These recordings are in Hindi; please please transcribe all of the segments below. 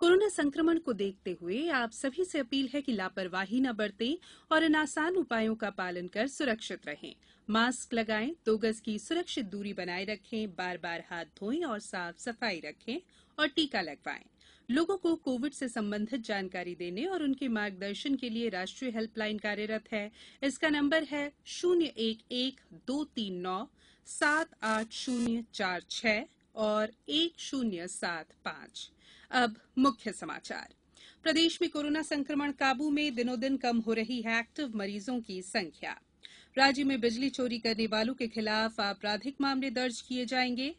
कोरोना संक्रमण को देखते हुए आप सभी से अपील है कि लापरवाही न बरतें और इन आसान उपायों का पालन कर सुरक्षित रहें मास्क लगाएं दो गज की सुरक्षित दूरी बनाए रखें बार बार हाथ धोएं और साफ सफाई रखें और टीका लगवाएं लोगों को कोविड से संबंधित जानकारी देने और उनके मार्गदर्शन के लिए राष्ट्रीय हेल्पलाइन कार्यरत है इसका नंबर है शून्य एक एक दो तीन नौ सात आठ शून्य चार छह और एक शून्य सात पांच अब मुख्य समाचार प्रदेश में कोरोना संक्रमण काबू में दिनों दिन कम हो रही है एक्टिव मरीजों की संख्या राज्य में बिजली चोरी करने वालों के खिलाफ आपराधिक मामले दर्ज किए जाएंगे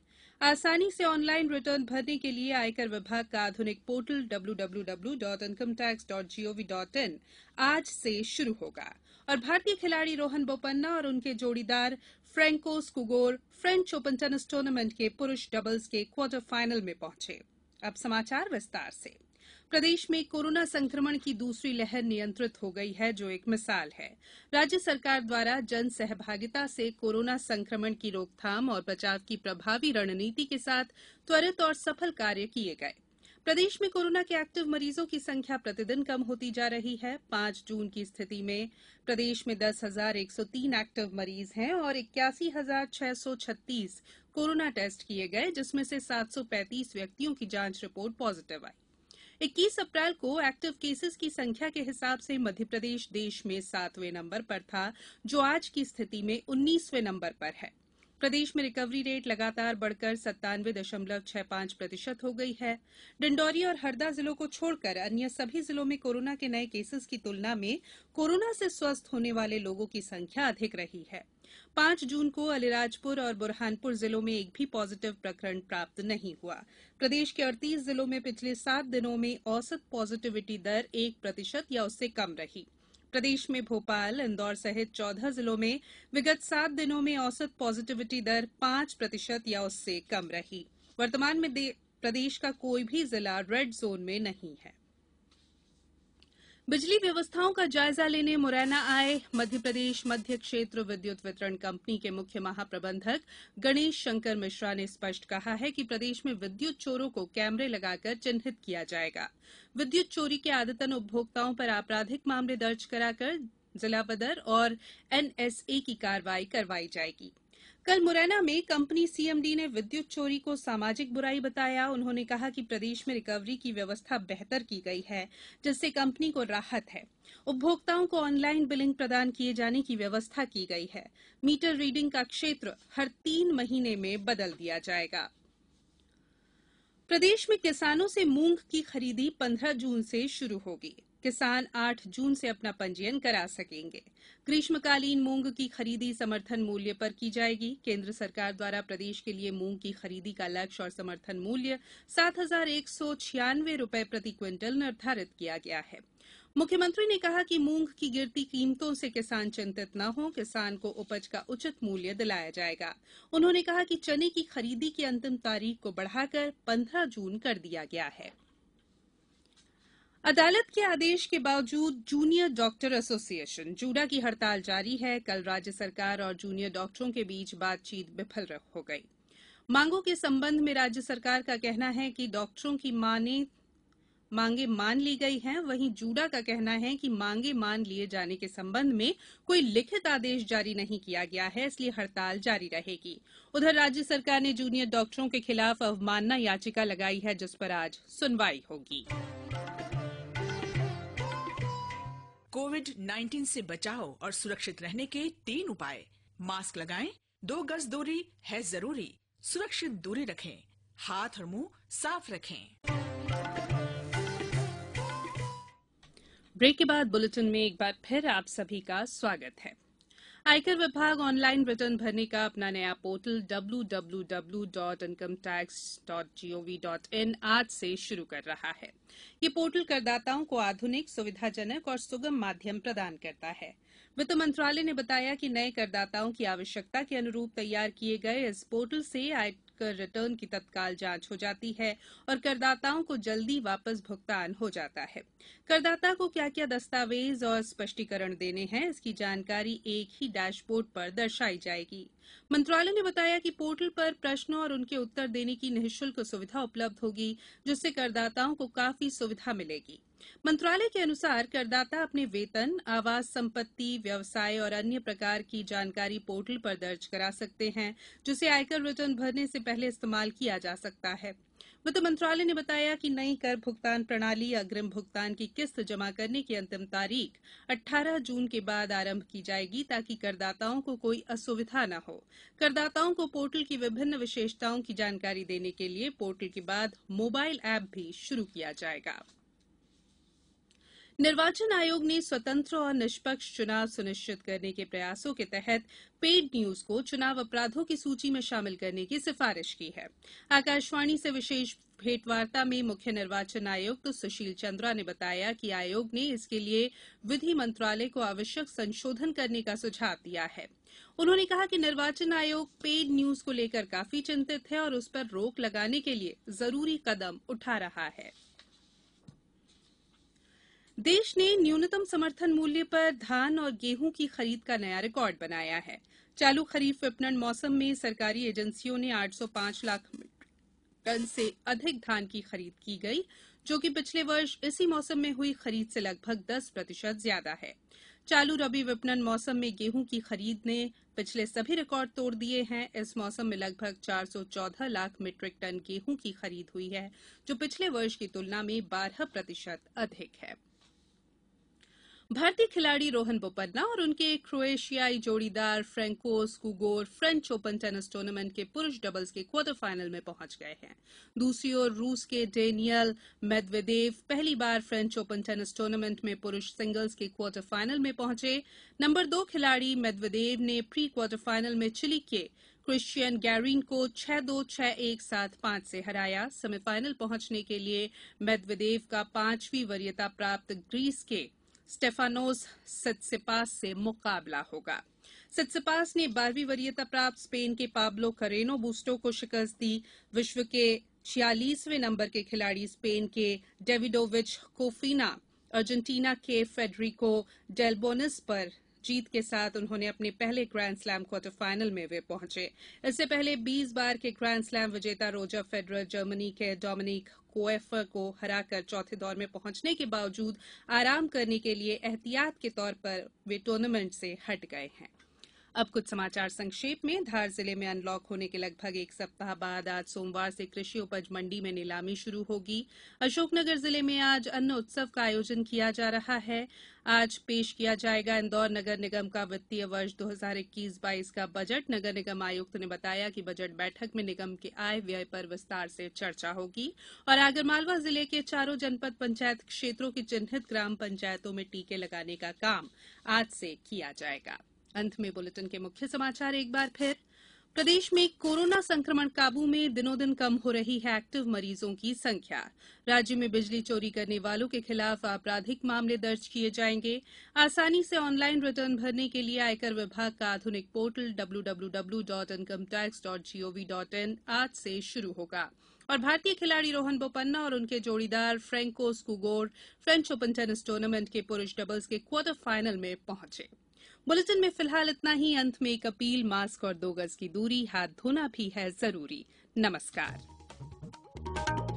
आसानी से ऑनलाइन रिटर्न भरने के लिए आयकर विभाग का आधुनिक पोर्टल www.incometax.gov.in आज से शुरू होगा और भारतीय खिलाड़ी रोहन बोपन्ना और उनके जोड़ीदार Franko Skugor French Open tennis tournament के पुरुष डबल्स के क्वार्टर फाइनल में पहुंचे अब समाचार विस्तार से प्रदेश में कोरोना संक्रमण की दूसरी लहर नियंत्रित हो गई है जो एक मिसाल है राज्य सरकार द्वारा जन सहभागिता से कोरोना संक्रमण की रोकथाम और बचाव की प्रभावी रणनीति के साथ त्वरित और सफल कार्य किये गये प्रदेश में कोरोना के एक्टिव मरीजों की संख्या प्रतिदिन कम होती जा रही है पांच जून की स्थिति में प्रदेश में दस हजार एक सौ तीन एक्टिव मरीज हैं और इक्यासी हजार छह सौ छत्तीस कोरोना टेस्ट किए गए जिसमें से सात सौ पैंतीस व्यक्तियों की जांच रिपोर्ट पॉजिटिव आई इक्कीस अप्रैल को एक्टिव केसेस की संख्या के हिसाब से मध्यप्रदेश देश में सातवें नंबर पर था जो आज की स्थिति में उन्नीसवें नंबर पर है प्रदेश में रिकवरी रेट लगातार बढ़कर सत्तानवे दशमलव छह पांच प्रतिशत हो गई है डिंडौरी और हरदा जिलों को छोड़कर अन्य सभी जिलों में कोरोना के नए केसेस की तुलना में कोरोना से स्वस्थ होने वाले लोगों की संख्या अधिक रही है पांच जून को अलीराजपुर और बुरहानपुर जिलों में एक भी पॉजिटिव प्रकरण प्राप्त नहीं हुआ प्रदेश के अड़तीस जिलों में पिछले सात दिनों में औसत पॉजिटिविटी दर एक प्रतिशत या उससे कम रही है प्रदेश में भोपाल इंदौर सहित चौदह जिलों में विगत सात दिनों में औसत पॉजिटिविटी दर पांच प्रतिशत या उससे कम रही वर्तमान में प्रदेश का कोई भी जिला रेड जोन में नहीं है बिजली व्यवस्थाओं का जायजा लेने मुरैना आए मध्यप्रदेश मध्य क्षेत्र विद्युत वितरण कंपनी के मुख्य महाप्रबंधक गणेश शंकर मिश्रा ने स्पष्ट कहा है कि प्रदेश में विद्युत चोरों को कैमरे लगाकर चिन्हित किया जाएगा विद्युत चोरी के आदतन उपभोक्ताओं पर आपराधिक मामले दर्ज कराकर जिला बदर और एनएसए की कार्रवाई करवाई जाएगी कल मुरैना में कंपनी सीएमडी ने विद्युत चोरी को सामाजिक बुराई बताया उन्होंने कहा कि प्रदेश में रिकवरी की व्यवस्था बेहतर की गई है जिससे कंपनी को राहत है उपभोक्ताओं को ऑनलाइन बिलिंग प्रदान किए जाने की व्यवस्था की गई है मीटर रीडिंग का क्षेत्र हर तीन महीने में बदल दिया जाएगा प्रदेश में किसानों से मूंग की खरीदी 15 जून से शुरू होगी किसान आठ जून से अपना पंजीयन करा सकेंगे ग्रीष्मकालीन मूंग की खरीदी समर्थन मूल्य पर की जाएगी केंद्र सरकार द्वारा प्रदेश के लिए मूंग की खरीदी का लक्ष्य और समर्थन मूल्य सात हजार एक सौ छियानवे रूपये प्रति क्विंटल निर्धारित किया गया है मुख्यमंत्री ने कहा कि मूंग की गिरती कीमतों से किसान चिंतित न हो किसान को उपज का उचित मूल्य दिलाया जाएगा उन्होंने कहा कि चने की खरीदी की अंतिम तारीख को बढ़ाकर 15 जून कर दिया गया है अदालत के आदेश के बावजूद जूनियर डॉक्टर एसोसिएशन जूडा की हड़ताल जारी है कल राज्य सरकार और जूनियर डॉक्टरों के बीच बातचीत विफल हो गई मांगों के संबंध में राज्य सरकार का कहना है कि डॉक्टरों की मांगे मान ली गई हैं वहीं जूडा का कहना है कि मांगे मान लिए जाने के संबंध में कोई लिखित आदेश जारी नहीं किया गया है इसलिए हड़ताल जारी रहेगी उधर राज्य सरकार ने जूनियर डॉक्टरों के खिलाफ अवमानना याचिका लगाई है जिस पर आज सुनवाई होगी कोविड 19 से बचाव और सुरक्षित रहने के तीन उपाय मास्क लगाएं, दो गज दूरी है जरूरी सुरक्षित दूरी रखें हाथ और मुंह साफ रखें ब्रेक के बाद बुलेटिन में एक बार फिर आप सभी का स्वागत है आयकर विभाग ऑनलाइन रिटर्न भरने का अपना नया portal W W W dot income tax dot gov dot in आज से शुरू कर रहा है ये पोर्टल करदाताओं को आधुनिक सुविधाजनक और सुगम माध्यम प्रदान करता है वित्त मंत्रालय ने बताया कि नए करदाताओं की आवश्यकता के अनुरूप तैयार किए गए इस पोर्टल से आयकर कर रिटर्न की तत्काल जांच हो जाती है और करदाताओं को जल्दी वापस भुगतान हो जाता है करदाता को क्या क्या दस्तावेज और स्पष्टीकरण देने हैं इसकी जानकारी एक ही डैशबोर्ड पर दर्शाई जाएगी मंत्रालय ने बताया कि पोर्टल पर प्रश्नों और उनके उत्तर देने की निःशुल्क सुविधा उपलब्ध होगी जिससे करदाताओं को काफी सुविधा मिलेगी मंत्रालय के अनुसार करदाता अपने वेतन आवास संपत्ति व्यवसाय और अन्य प्रकार की जानकारी पोर्टल पर दर्ज करा सकते हैं जिसे आयकर रिटर्न भरने से पहले इस्तेमाल किया जा सकता है वित्त मंत्रालय ने बताया कि नई कर भुगतान प्रणाली अग्रिम भुगतान की किस्त जमा करने की अंतिम तारीख 18 जून के बाद आरंभ की जाएगी ताकि करदाताओं को कोई असुविधा न हो करदाताओं को पोर्टल की विभिन्न विशेषताओं की जानकारी देने के लिए पोर्टल के बाद मोबाइल ऐप भी शुरू किया जाएगा निर्वाचन आयोग ने स्वतंत्र और निष्पक्ष चुनाव सुनिश्चित करने के प्रयासों के तहत पेड न्यूज को चुनाव अपराधों की सूची में शामिल करने की सिफारिश की है आकाशवाणी से विशेष भेंटवार्ता में मुख्य निर्वाचन आयुक्त सुशील चंद्रा ने बताया कि आयोग ने इसके लिए विधि मंत्रालय को आवश्यक संशोधन करने का सुझाव दिया है उन्होंने कहा कि निर्वाचन आयोग पेड न्यूज को लेकर काफी चिंतित है और उस पर रोक लगाने के लिए जरूरी कदम उठा रहा है देश ने न्यूनतम समर्थन मूल्य पर धान और गेहूं की खरीद का नया रिकॉर्ड बनाया है चालू खरीफ विपणन मौसम में सरकारी एजेंसियों ने आठ सौ पांच लाख टन से अधिक धान की खरीद की गई जो कि पिछले वर्ष इसी मौसम में हुई खरीद से लगभग दस प्रतिशत ज्यादा है चालू रबी विपणन मौसम में गेहूं की खरीद ने पिछले सभी रिकॉर्ड तोड़ दिए हैं इस मौसम में लगभग 414 लाख मीट्रिक टन गेहूं की खरीद हुई है जो पिछले वर्ष की तुलना में 12 प्रतिशत अधिक है भारतीय खिलाड़ी रोहन बोपन्ना और उनके क्रोएशियाई जोड़ीदार Franko Skugor French Open tennis tournament के पुरूष डबल्स के क्वार्टर फाइनल में पहुंच गए हैं दूसरी ओर रूस के डेनियल मेदवेदेव पहली बार फ्रेंच ओपन टेनिस टूर्नामेंट में पुरूष सिंगल्स के क्वार्टर फाइनल में पहुंचे नंबर दो खिलाड़ी मेदवेदेव ने प्री क्वार्टर फाइनल में चिली के क्रिश्चियन गैरिन को छह दो छह एक सात पांच से हराया सेमीफाइनल पहुंचने के लिए मेदवेदेव का पांचवी वरीयता प्राप्त ग्रीस के स्टेफानोस सित्सिपास से मुकाबला होगा सित्सिपास ने बारहवीं वरीयता प्राप्त स्पेन के पाब्लो करेनो बूस्टो को शिकस्त दी विश्व के छियालीसवें नंबर के खिलाड़ी स्पेन के डेविडोविच कोफिना अर्जेंटीना के फेडरिको डेलबोनिस पर जीत के साथ उन्होंने अपने पहले ग्रैंड स्लैम क्वार्टर फाइनल में वे पहुंचे इससे पहले बीस बार के ग्रैंड स्लैम विजेता रोजर फेडरर जर्मनी के डोमिनिक कोएफर को हराकर चौथे दौर में पहुंचने के बावजूद आराम करने के लिए एहतियात के तौर पर वे टूर्नामेंट से हट गए हैं अब कुछ समाचार संक्षेप में धार जिले में अनलॉक होने के लगभग एक सप्ताह बाद आज सोमवार से कृषि उपज मंडी में नीलामी शुरू होगी अशोकनगर जिले में आज अन्न उत्सव का आयोजन किया जा रहा है आज पेश किया जाएगा इंदौर नगर निगम का वित्तीय वर्ष 2021-22 का बजट नगर निगम आयुक्त ने बताया कि बजट बैठक में निगम के आय व्यय पर विस्तार से चर्चा होगी और आगरमालवा जिले के चारों जनपद पंचायत क्षेत्रों की चिन्हित ग्राम पंचायतों में टीके लगाने का काम आज से किया जाएगा अंत में बुलेटिन के मुख्य समाचार एक बार फिर प्रदेश में कोरोना संक्रमण काबू में दिनों दिन कम हो रही है एक्टिव मरीजों की संख्या राज्य में बिजली चोरी करने वालों के खिलाफ आपराधिक मामले दर्ज किए जाएंगे आसानी से ऑनलाइन रिटर्न भरने के लिए आयकर विभाग का आधुनिक पोर्टल www.incometax.gov.in आज से शुरू होगा और भारतीय खिलाड़ी रोहन बोपन्ना और उनके जोड़ीदार Franko Skugor French Open tennis tournament के पुरुष डबल्स के क्वार्टर फाइनल में पहुंचे बुलेटिन में फिलहाल इतना ही अंत में एक अपील मास्क और दो गज की दूरी हाथ धोना भी है जरूरी नमस्कार